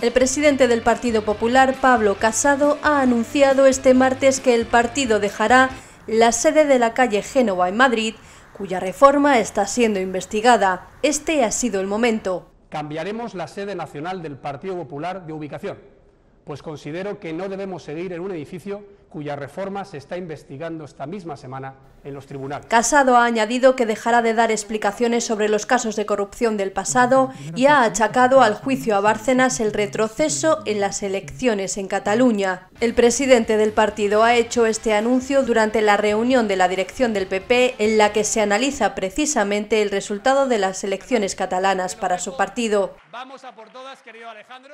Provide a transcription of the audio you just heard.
El presidente del Partido Popular, Pablo Casado, ha anunciado este martes que el partido dejará la sede de la calle Génova en Madrid, cuya reforma está siendo investigada. Este ha sido el momento. Cambiaremos la sede nacional del Partido Popular de ubicación pues considero que no debemos seguir en un edificio cuya reforma se está investigando esta misma semana en los tribunales. Casado ha añadido que dejará de dar explicaciones sobre los casos de corrupción del pasado y ha achacado al juicio a Bárcenas el retroceso en las elecciones en Cataluña. El presidente del partido ha hecho este anuncio durante la reunión de la dirección del PP en la que se analiza precisamente el resultado de las elecciones catalanas para su partido. Vamos a por todas, querido Alejandro.